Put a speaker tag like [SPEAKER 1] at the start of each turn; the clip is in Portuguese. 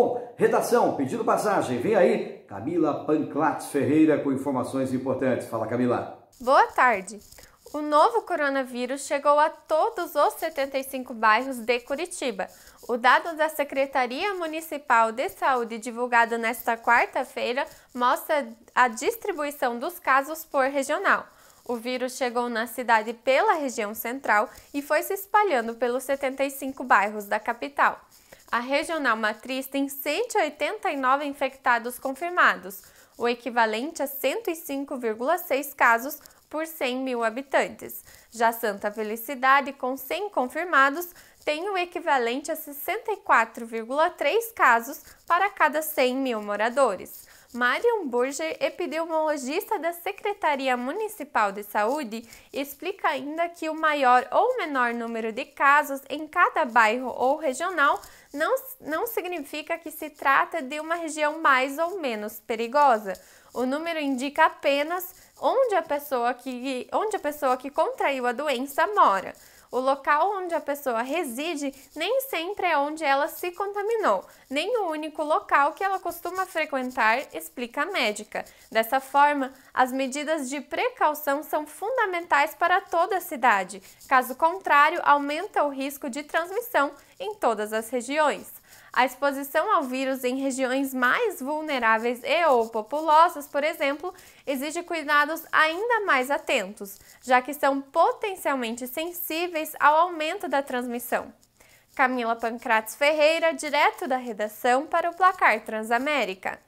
[SPEAKER 1] Bom, redação, pedindo passagem, vem aí Camila Panclatz Ferreira com informações importantes. Fala, Camila. Boa tarde. O novo coronavírus chegou a todos os 75 bairros de Curitiba. O dado da Secretaria Municipal de Saúde, divulgado nesta quarta-feira, mostra a distribuição dos casos por regional. O vírus chegou na cidade pela região central e foi se espalhando pelos 75 bairros da capital. A regional matriz tem 189 infectados confirmados, o equivalente a 105,6 casos por 100 mil habitantes. Já Santa Felicidade, com 100 confirmados, tem o equivalente a 64,3 casos para cada 100 mil moradores. Marion Burger, epidemiologista da Secretaria Municipal de Saúde, explica ainda que o maior ou menor número de casos em cada bairro ou regional não, não significa que se trata de uma região mais ou menos perigosa. O número indica apenas onde a pessoa que, onde a pessoa que contraiu a doença mora. O local onde a pessoa reside nem sempre é onde ela se contaminou, nem o único local que ela costuma frequentar, explica a médica. Dessa forma, as medidas de precaução são fundamentais para toda a cidade. Caso contrário, aumenta o risco de transmissão em todas as regiões. A exposição ao vírus em regiões mais vulneráveis e ou populosas, por exemplo, exige cuidados ainda mais atentos, já que são potencialmente sensíveis ao aumento da transmissão. Camila Pancrates Ferreira, direto da redação para o Placar Transamérica.